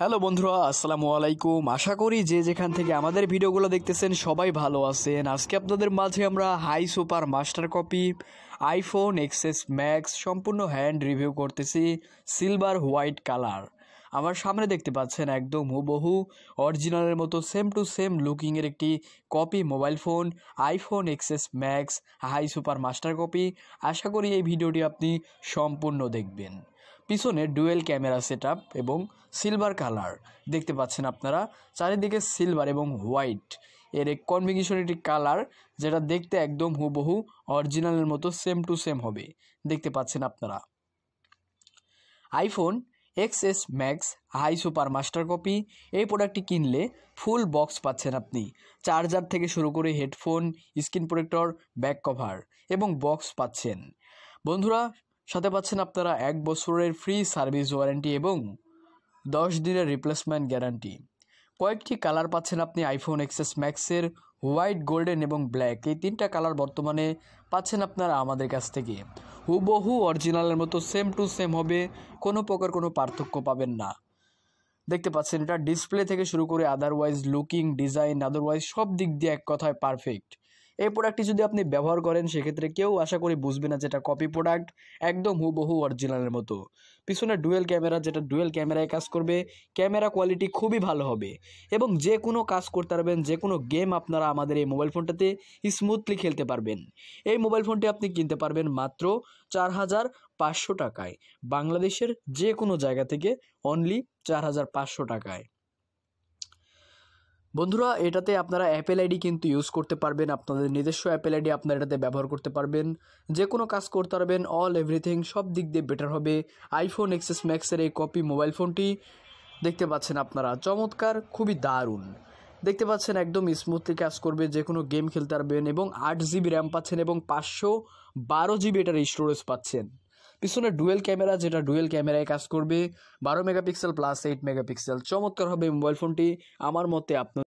hello বন্ধুরা আসসালামু আলাইকুম আশা করি যে যেখান থেকে আমাদের ভিডিওগুলো দেখতেছেন সবাই ভালো আছেন আজকে আপনাদের মাঝে আমরা high super master copy iPhone XS Max সম্পূর্ণ হ্যান্ড রিভিউ করতেছি সিলভার হোয়াইট কালার আমার সামনে দেখতে পাচ্ছেন একদম হুবহু অরিজিনালের মতো সেম টু সেম লুকিংয়ের একটি copy mobile phone iPhone XS Max high super master copy আশা করি এই ভিডিওটি আপনি সম্পূর্ণ দেখবেন পিছনে ডুয়েল ক্যামেরা সেট এবং সিলভার কালার দেখতে পাচ্ছেন আপনারা চারিদিকে সিলভার এবং হোয়াইট এর এক কনভিগেশন একটি কালার যেটা দেখতে একদম হুবহু অরিজিনালের মতো সেম টু সেম হবে দেখতে পাচ্ছেন আপনারা iPhone X S Max high super master copy এই প্রোডাক্টটি কিনলে ফুল বক্স পাচ্ছেন আপনি চার্জার থেকে শুরু করে headphone screen protector back cover এবং বক্স পাচ্ছেন বন্ধুরা সাথে পাচ্ছেন আপনারা এক বছরের ফ্রি সার্ভিস ওয়ারেন্টি এবং দশ দিনের রিপ্লেসমেন্ট গ্যারান্টি কয়েকটি কালার পাচ্ছেন আপনি আইফোন এক্সেস ম্যাক্সের হোয়াইট গোল্ডেন এবং ব্ল্যাক এই তিনটা কালার বর্তমানে পাচ্ছেন আপনারা আমাদের কাছ থেকে হুবহু অরিজিনালের মতো সেম টু সেম হবে কোনো প্রকার কোনো পার্থক্য পাবেন না দেখতে পাচ্ছেন এটা ডিসপ্লে থেকে শুরু করে আদারওয়াইজ লুকিং ডিজাইন আদারওয়াইজ সব দিক দিয়ে এক কথায় পারফেক্ট এই প্রোডাক্টটি যদি আপনি ব্যবহার করেন সেক্ষেত্রে কেউ আশা করি বুঝবে না যেটা কপি প্রোডাক্ট একদম হুবহু অরিজিনালের মতো পিছনে ডুয়েল ক্যামেরা যেটা ডুয়েল ক্যামেরায় কাজ করবে ক্যামেরা কোয়ালিটি খুবই ভালো হবে এবং যে কোনো কাজ করতে পারবেন যে কোনো গেম আপনারা আমাদের এই মোবাইল ফোনটাতে স্মুথলি খেলতে পারবেন এই মোবাইল ফোনটি আপনি কিনতে পারবেন মাত্র চার হাজার পাঁচশো টাকায় বাংলাদেশের যে কোনো জায়গা থেকে অনলি চার হাজার পাঁচশো টাকায় বন্ধুরা এটাতে আপনারা অ্যাপেল আইডি কিন্তু ইউজ করতে পারবেন আপনাদের নিজস্ব অ্যাপেল আইডি আপনারা এটাতে ব্যবহার করতে পারবেন যে কোনো কাজ করতে পারবেন অল এভরিথিং সব দিক দিয়ে বেটার হবে আইফোন এক্সেস ম্যাক্সের এই কপি মোবাইল ফোনটি দেখতে পাচ্ছেন আপনারা চমৎকার খুবই দারুণ দেখতে পাচ্ছেন একদম স্মুথলি কাজ করবে যে কোনো গেম খেলতে পারবেন এবং আট জিবি র্যাম পাচ্ছেন এবং পাঁচশো বারো জিবি এটার স্টোরেজ পাচ্ছেন পিছনে ডুয়েল ক্যামেরা যেটা ডুয়েল ক্যামেরায় কাজ করবে বারো মেগাপিক্সেল প্লাস এইট মেগাপিক্সেল চমৎকার হবে মোবাইল ফোনটি আমার মতে আপনার